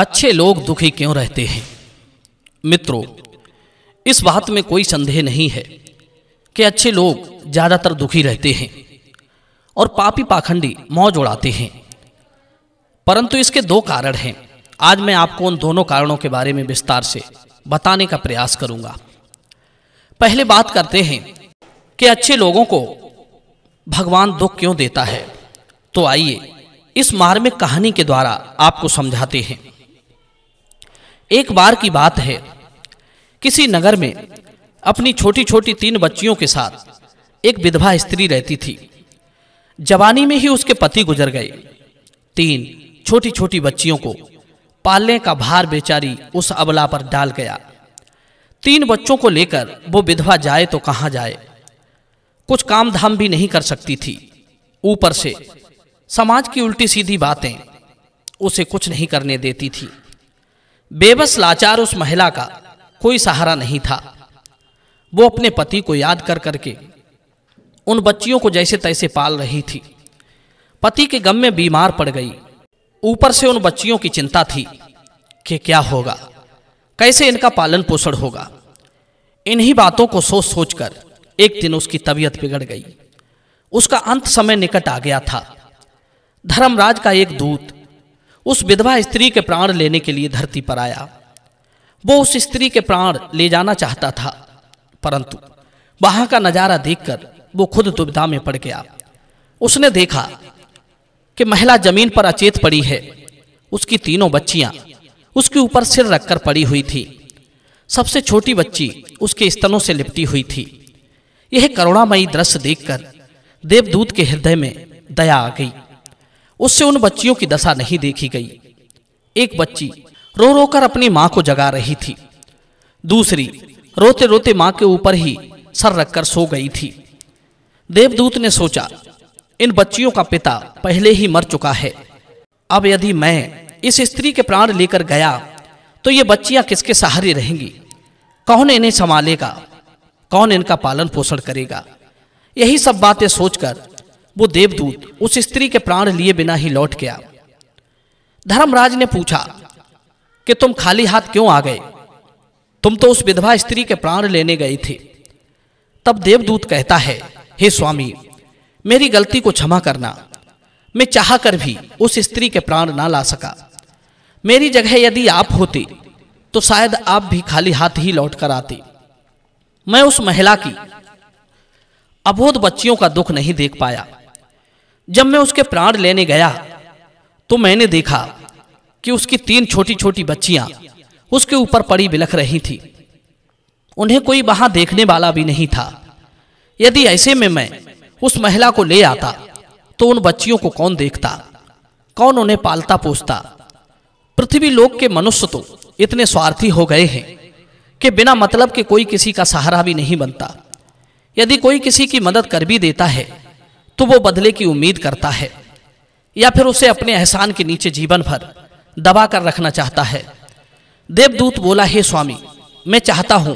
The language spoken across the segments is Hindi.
अच्छे लोग दुखी क्यों रहते हैं मित्रों इस बात में कोई संदेह नहीं है कि अच्छे लोग ज़्यादातर दुखी रहते हैं और पापी पाखंडी मौज उड़ाते हैं परंतु इसके दो कारण हैं आज मैं आपको उन दोनों कारणों के बारे में विस्तार से बताने का प्रयास करूंगा पहले बात करते हैं कि अच्छे लोगों को भगवान दुख क्यों देता है तो आइए इस मार्मिक कहानी के द्वारा आपको समझाते हैं एक बार की बात है किसी नगर में अपनी छोटी छोटी तीन बच्चियों के साथ एक विधवा स्त्री रहती थी जवानी में ही उसके पति गुजर गए तीन छोटी छोटी बच्चियों को पालने का भार बेचारी उस अबला पर डाल गया तीन बच्चों को लेकर वो विधवा जाए तो कहां जाए कुछ काम धाम भी नहीं कर सकती थी ऊपर से समाज की उल्टी सीधी बातें उसे कुछ नहीं करने देती थी बेबस लाचार उस महिला का कोई सहारा नहीं था वो अपने पति को याद कर करके उन बच्चियों को जैसे तैसे पाल रही थी पति के गम में बीमार पड़ गई ऊपर से उन बच्चियों की चिंता थी कि क्या होगा कैसे इनका पालन पोषण होगा इन्हीं बातों को सोच सोच कर एक दिन उसकी तबीयत बिगड़ गई उसका अंत समय निकट आ गया था धर्मराज का एक दूत उस विधवा स्त्री के प्राण लेने के लिए धरती पर आया वो उस स्त्री के प्राण ले जाना चाहता था परंतु वहां का नज़ारा देखकर वो खुद दुविधा में पड़ गया उसने देखा कि महिला जमीन पर अचेत पड़ी है उसकी तीनों बच्चियां उसके ऊपर सिर रखकर पड़ी हुई थी सबसे छोटी बच्ची उसके स्तनों से लिपटी हुई थी यह करुणामयी दृश्य देखकर देवदूत के हृदय में दया आ गई उससे उन बच्चियों की दशा नहीं देखी गई एक बच्ची रो रोकर अपनी मां को जगा रही थी दूसरी रोते रोते मां के ऊपर ही सर रखकर सो गई थी देवदूत ने सोचा इन बच्चियों का पिता पहले ही मर चुका है अब यदि मैं इस स्त्री के प्राण लेकर गया तो ये बच्चियां किसके सहारे रहेंगी कौन इन्हें संभालेगा कौन इनका पालन पोषण करेगा यही सब बातें सोचकर वो देवदूत उस स्त्री के प्राण लिए बिना ही लौट गया धर्मराज ने पूछा कि तुम खाली हाथ क्यों आ गए तुम तो उस विधवा स्त्री के प्राण लेने गई थी तब देवदूत कहता है हे स्वामी मेरी गलती को क्षमा करना मैं चाह कर भी उस स्त्री के प्राण ना ला सका मेरी जगह यदि आप होती तो शायद आप भी खाली हाथ ही लौट कर आते मैं उस महिला की अबोध बच्चियों का दुख नहीं देख पाया जब मैं उसके प्राण लेने गया तो मैंने देखा कि उसकी तीन छोटी छोटी बच्चियां उसके ऊपर पड़ी बिलख रही थी उन्हें कोई वहां देखने वाला भी नहीं था यदि ऐसे में मैं उस महिला को ले आता तो उन बच्चियों को कौन देखता कौन उन्हें पालता पोसता पृथ्वी लोक के मनुष्य तो इतने स्वार्थी हो गए हैं कि बिना मतलब के कोई किसी का सहारा भी नहीं बनता यदि कोई किसी की मदद कर भी देता है तो वो बदले की उम्मीद करता है या फिर उसे अपने एहसान के नीचे जीवन भर दबा कर रखना चाहता है देवदूत बोला हे स्वामी मैं चाहता हूं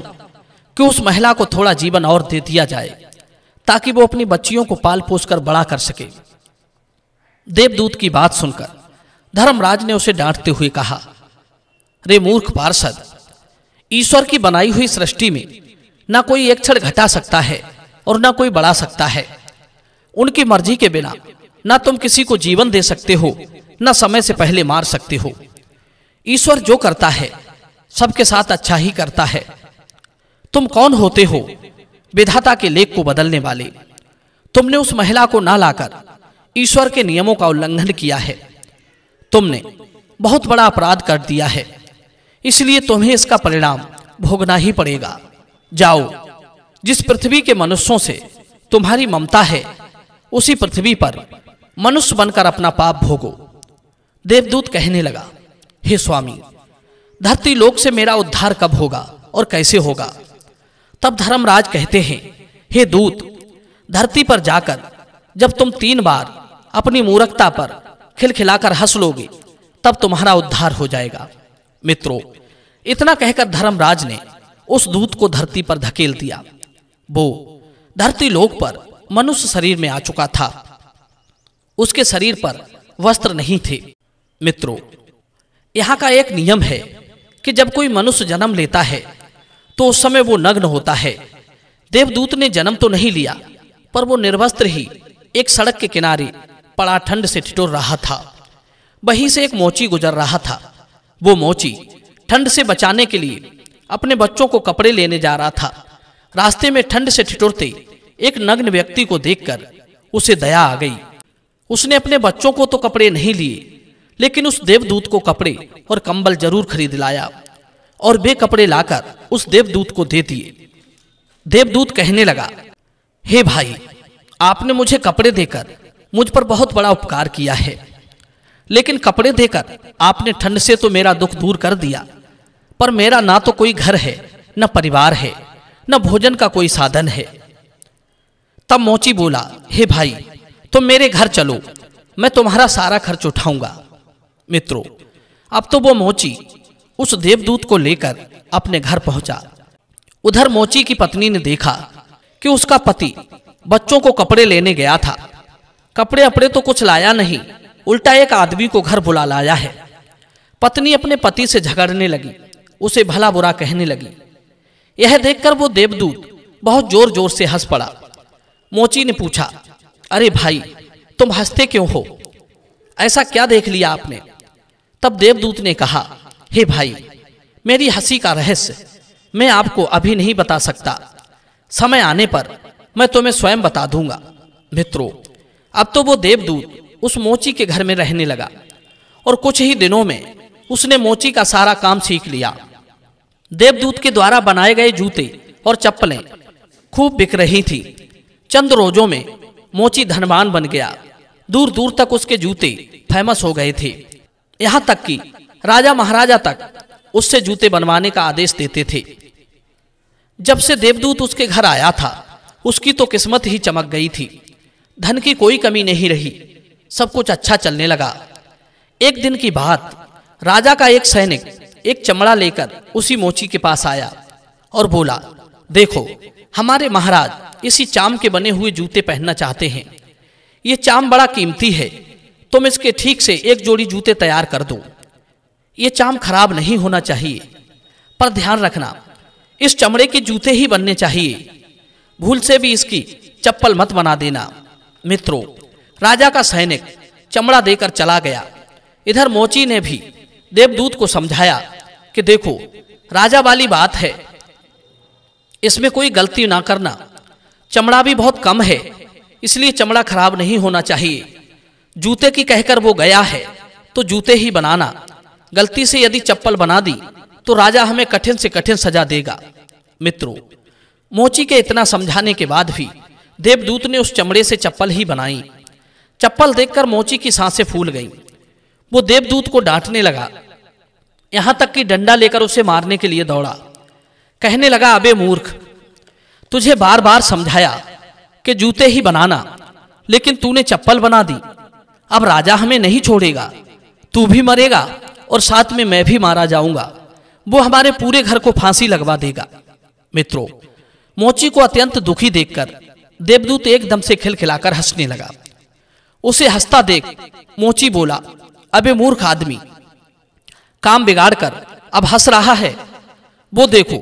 कि उस महिला को थोड़ा जीवन और दे दिया जाए ताकि वो अपनी बच्चियों को पाल पोस कर बड़ा कर सके देवदूत की बात सुनकर धर्मराज ने उसे डांटते हुए कहा रे मूर्ख पार्षद ईश्वर की बनाई हुई सृष्टि में ना कोई एक क्षण घटा सकता है और ना कोई बढ़ा सकता है उनकी मर्जी के बिना ना तुम किसी को जीवन दे सकते हो ना समय से पहले मार सकते हो ईश्वर जो करता है सबके साथ अच्छा ही करता है तुम कौन होते हो विधाता के लेख को बदलने वाले तुमने उस महिला को ना लाकर ईश्वर के नियमों का उल्लंघन किया है तुमने बहुत बड़ा अपराध कर दिया है इसलिए तुम्हें इसका परिणाम भोगना ही पड़ेगा जाओ जिस पृथ्वी के मनुष्यों से तुम्हारी ममता है उसी पृथ्वी पर मनुष्य बनकर अपना पाप भोगो देवदूत कहने लगा हे स्वामी धरती लोक से मेरा उद्धार कब होगा और कैसे होगा तब धर्मराज कहते हैं हे दूत धरती पर जाकर जब तुम तीन बार अपनी मूर्खता पर खिलखिलाकर हंस लोगे तब तुम्हारा उद्धार हो जाएगा मित्रों इतना कहकर धर्मराज ने उस दूत को धरती पर धकेल दिया वो धरती लोक पर मनुष्य शरीर में आ चुका था उसके शरीर पर वस्त्र नहीं थे मित्रों यहां का एक नियम है कि जब कोई मनुष्य जन्म लेता है तो उस समय वो नग्न होता है देवदूत ने जन्म तो नहीं लिया पर वो निर्वस्त्र ही एक सड़क के किनारे पड़ा ठंड से ठिठुर रहा था वहीं से एक मोची गुजर रहा था वो मोची ठंड से बचाने के लिए अपने बच्चों को कपड़े लेने जा रहा था रास्ते में ठंड से ठिठुरते एक नग्न व्यक्ति को देखकर उसे दया आ गई उसने अपने बच्चों को तो कपड़े नहीं लिए लेकिन उस देवदूत को कपड़े और कंबल जरूर खरीद लाया और वे कपड़े लाकर उस देवदूत को दे दिए देवदूत कहने लगा हे hey भाई आपने मुझे कपड़े देकर मुझ पर बहुत बड़ा उपकार किया है लेकिन कपड़े देकर आपने ठंड से तो मेरा दुख दूर कर दिया पर मेरा ना तो कोई घर है न परिवार है न भोजन का कोई साधन है तब मोची बोला हे भाई तुम मेरे घर चलो मैं तुम्हारा सारा खर्च उठाऊंगा मित्रों अब तो वो मोची उस देवदूत को लेकर अपने घर पहुंचा उधर मोची की पत्नी ने देखा कि उसका पति बच्चों को कपड़े लेने गया था कपड़े अपड़े तो कुछ लाया नहीं उल्टा एक आदमी को घर बुला लाया है पत्नी अपने पति से झगड़ने लगी उसे भला बुरा कहने लगी यह देखकर वो देवदूत बहुत जोर जोर से हंस पड़ा मोची ने पूछा अरे भाई तुम हंसते क्यों हो ऐसा क्या देख लिया आपने तब देवदूत ने कहा हे भाई मेरी हंसी का रहस्य मैं आपको अभी नहीं बता सकता समय आने पर मैं तुम्हें स्वयं बता दूंगा मित्रों अब तो वो देवदूत उस मोची के घर में रहने लगा और कुछ ही दिनों में उसने मोची का सारा काम सीख लिया देवदूत के द्वारा बनाए गए जूते और चप्पलें खूब बिक रही थी चंद रोजों में मोची धनवान बन गया दूर दूर तक उसके जूते फेमस हो गए थे यहां तक कि राजा महाराजा तक उससे जूते बनवाने का आदेश देते थे जब से देवदूत उसके घर आया था उसकी तो किस्मत ही चमक गई थी धन की कोई कमी नहीं रही सब कुछ अच्छा चलने लगा एक दिन की बात राजा का एक सैनिक एक चमड़ा लेकर उसी मोची के पास आया और बोला देखो हमारे महाराज इसी चाम के बने हुए जूते पहनना चाहते हैं ये चाम बड़ा कीमती है तुम इसके ठीक से एक जोड़ी जूते तैयार कर दो ये चाम खराब नहीं होना चाहिए पर ध्यान रखना इस चमड़े के जूते ही बनने चाहिए भूल से भी इसकी चप्पल मत बना देना मित्रों राजा का सैनिक चमड़ा देकर चला गया इधर मोची ने भी देवदूत को समझाया कि देखो राजा वाली बात है इसमें कोई गलती ना करना चमड़ा भी बहुत कम है इसलिए चमड़ा खराब नहीं होना चाहिए जूते की कहकर वो गया है तो जूते ही बनाना गलती से यदि चप्पल बना दी तो राजा हमें कठिन से कठिन सजा देगा मित्रों मोची के इतना समझाने के बाद भी देवदूत ने उस चमड़े से चप्पल ही बनाई चप्पल देखकर मोची की सांसें फूल गईं वो देवदूत को डांटने लगा यहां तक कि डंडा लेकर उसे मारने के लिए दौड़ा कहने लगा अबे मूर्ख तुझे बार बार समझाया कि जूते ही बनाना लेकिन तूने चप्पल बना दी अब राजा हमें नहीं छोड़ेगा तू भी मरेगा और साथ में मैं भी मारा जाऊंगा वो हमारे पूरे घर को फांसी लगवा देगा मित्रों मोची को अत्यंत दुखी देखकर देवदूत एकदम से खिलखिलाकर हंसने लगा उसे हंसता देख मोची बोला अबे मूर्ख आदमी काम बिगाड़कर अब हंस रहा है वो देखो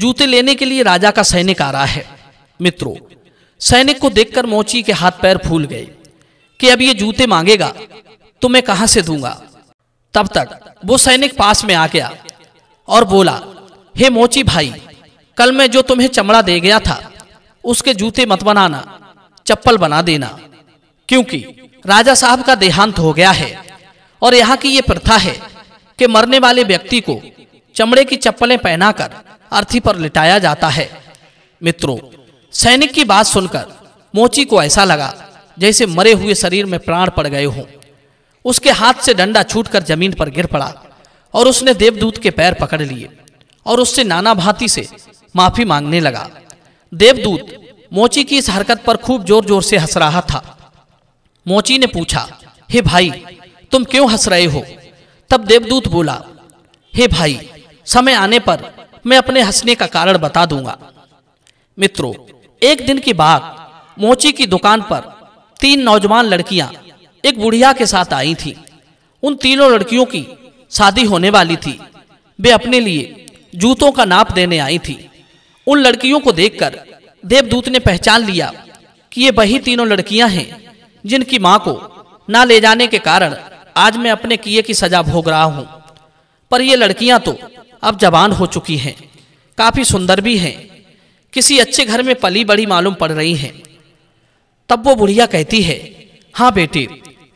जूते लेने के लिए राजा का सैनिक आ रहा है मित्रों सैनिक को देखकर मोची के हाथ पैर फूल गए कि अब ये जूते मांगेगा तो मैं कहां से दूंगा तब तक वो सैनिक पास में आ गया और बोला हे मोची भाई कल मैं जो तुम्हें चमड़ा दे गया था उसके जूते मत बनाना चप्पल बना देना क्योंकि राजा साहब का देहांत हो गया है और यहाँ की ये प्रथा है कि मरने वाले व्यक्ति को चमड़े की चप्पलें पहनाकर अर्थी पर लिटाया जाता है मित्रों सैनिक की बात सुनकर मोची को ऐसा लगा जैसे मरे हुए शरीर में प्राण पड़ गए हों उसके हाथ से डंडा छूटकर जमीन पर गिर पड़ा और उसने देवदूत के पैर पकड़ लिए और उससे नाना भांति से माफी मांगने लगा देवदूत मोची की इस हरकत पर खूब जोर जोर से हंस रहा था मोची ने पूछा हे भाई तुम क्यों हंस रहे हो तब देवदूत बोला हे भाई समय आने पर मैं अपने हंसने का कारण बता दूंगा मित्रों एक दिन की बात मोची की दुकान पर तीन नौजवान लड़कियां एक बुढ़िया के साथ आई थी उन तीनों लड़कियों की शादी होने वाली थी वे अपने लिए जूतों का नाप देने आई थी उन लड़कियों को देखकर देवदूत ने पहचान लिया कि ये वही तीनों लड़कियां हैं जिनकी मां को ना ले जाने के कारण आज मैं अपने किए की सजा भोग रहा हूं पर ये लड़कियां तो अब जवान हो चुकी हैं काफ़ी सुंदर भी हैं किसी अच्छे घर में पली बड़ी मालूम पड़ रही हैं तब वो बुढ़िया कहती है हाँ बेटी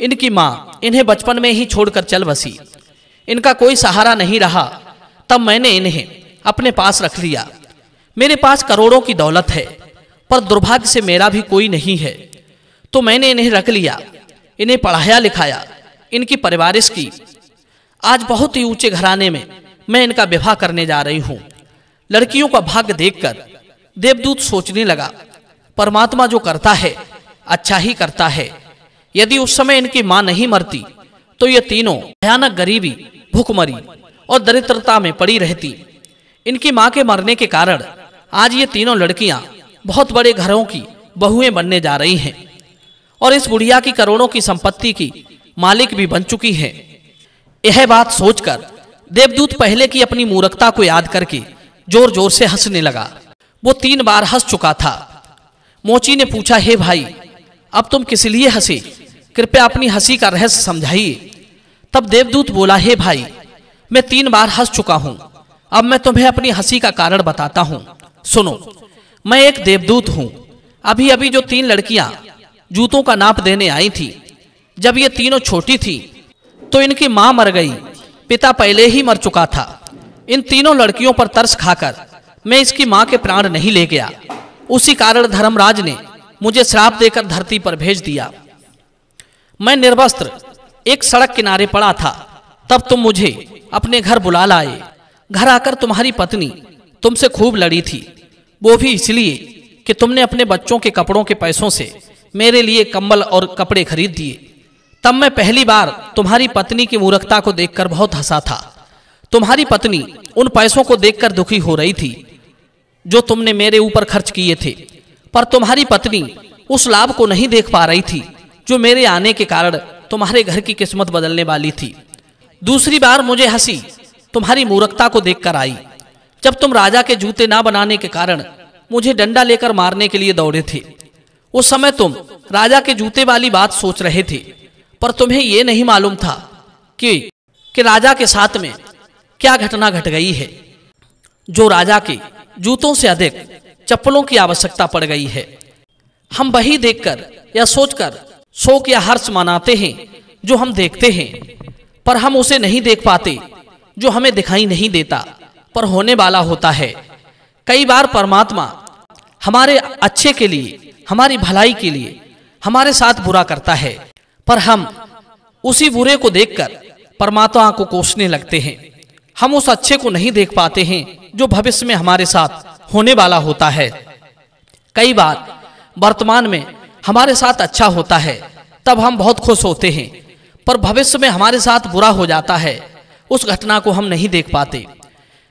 इनकी माँ इन्हें बचपन में ही छोड़कर चल बसी इनका कोई सहारा नहीं रहा तब मैंने इन्हें अपने पास रख लिया मेरे पास करोड़ों की दौलत है पर दुर्भाग्य से मेरा भी कोई नहीं है तो मैंने इन्हें रख लिया इन्हें पढ़ाया लिखाया इनकी परिवारिश की आज बहुत ही ऊंचे घराने में मैं इनका विवाह करने जा रही हूँ लड़कियों का भाग्य देखकर देवदूत सोचने लगा परमात्मा जो करता है अच्छा ही करता है यदि उस समय इनकी मां नहीं मरती तो ये तीनों भयानक गरीबी भूखमरी और दरिद्रता में पड़ी रहती इनकी माँ के मरने के कारण आज ये तीनों लड़कियां बहुत बड़े घरों की बहुएं बनने जा रही हैं और इस बुढ़िया की करोड़ों की संपत्ति की मालिक भी बन चुकी है यह बात सोचकर देवदूत पहले की अपनी मूर्खता को याद करके जोर जोर से हंसने लगा वो तीन बार हंस चुका था मोची ने पूछा हे भाई अब तुम किस लिए हंसे कृपया अपनी हंसी का रहस्य समझाइए तब देवदूत बोला हे भाई मैं तीन बार हंस चुका हूं अब मैं तुम्हें अपनी हंसी का कारण बताता हूं सुनो मैं एक देवदूत हूं अभी अभी जो तीन लड़कियां जूतों का नाप देने आई थी जब ये तीनों छोटी थी तो इनकी मां मर गई पिता पहले ही मर चुका था इन तीनों लड़कियों पर तरस खाकर मैं इसकी माँ के प्राण नहीं ले गया उसी कारण धर्मराज ने मुझे श्राप देकर धरती पर भेज दिया मैं निर्वस्त्र एक सड़क किनारे पड़ा था तब तुम मुझे अपने घर बुला लाए घर आकर तुम्हारी पत्नी तुमसे खूब लड़ी थी वो भी इसलिए कि तुमने अपने बच्चों के कपड़ों के पैसों से मेरे लिए कंबल और कपड़े खरीद दिए तब मैं पहली बार तुम्हारी पत्नी की मूर्खता को देखकर बहुत हंसा था तुम्हारी पत्नी उन पैसों को देखकर दुखी हो रही थी जो तुमने मेरे ऊपर खर्च किए थे पर तुम्हारी पत्नी उस लाभ को नहीं देख पा रही थी जो मेरे आने के कारण तुम्हारे घर की किस्मत बदलने वाली थी दूसरी बार मुझे हंसी तुम्हारी मूर्खता को देखकर आई जब तुम राजा के जूते ना बनाने के कारण मुझे डंडा लेकर मारने के लिए दौड़े थे उस समय तुम राजा के जूते वाली बात सोच रहे थे पर तुम्हें यह नहीं मालूम था कि कि राजा के साथ में क्या घटना घट गई है जो राजा के जूतों से अधिक चप्पलों की आवश्यकता पड़ गई है हम वही देखकर या सोचकर शोक या हर्ष मनाते हैं जो हम देखते हैं पर हम उसे नहीं देख पाते जो हमें दिखाई नहीं देता पर होने वाला होता है कई बार परमात्मा हमारे अच्छे के लिए हमारी भलाई के लिए हमारे साथ बुरा करता है पर हम उसी बुरे को देखकर परमात्मा को कोसने लगते हैं हम उस अच्छे को नहीं देख पाते हैं जो भविष्य में हमारे साथ होने वाला होता है कई बार वर्तमान में हमारे साथ अच्छा होता है तब हम बहुत खुश होते हैं पर भविष्य में हमारे साथ बुरा हो जाता है उस घटना को हम नहीं देख पाते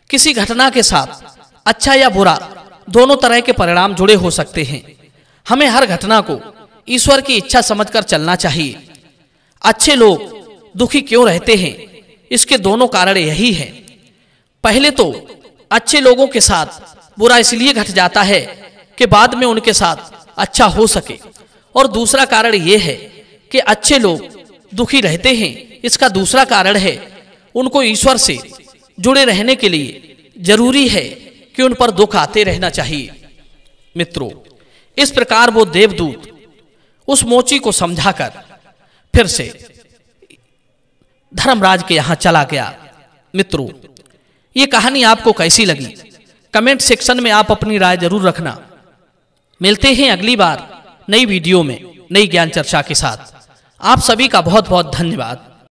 किसी घटना के साथ अच्छा या बुरा दोनों तरह के परिणाम जुड़े हो सकते हैं हमें हर घटना को ईश्वर की इच्छा समझकर चलना चाहिए अच्छे लोग दुखी क्यों रहते हैं इसके दोनों कारण यही है पहले तो अच्छे लोगों के साथ बुरा इसलिए घट जाता है कि बाद में उनके साथ अच्छा हो सके और दूसरा कारण यह है कि अच्छे लोग दुखी रहते हैं इसका दूसरा कारण है उनको ईश्वर से जुड़े रहने के लिए जरूरी है कि उन पर दुख आते रहना चाहिए मित्रों इस प्रकार वो देवदूत उस मोची को समझाकर फिर से धर्मराज के यहां चला गया मित्रों ये कहानी आपको कैसी लगी कमेंट सेक्शन में आप अपनी राय जरूर रखना मिलते हैं अगली बार नई वीडियो में नई ज्ञान चर्चा के साथ आप सभी का बहुत बहुत धन्यवाद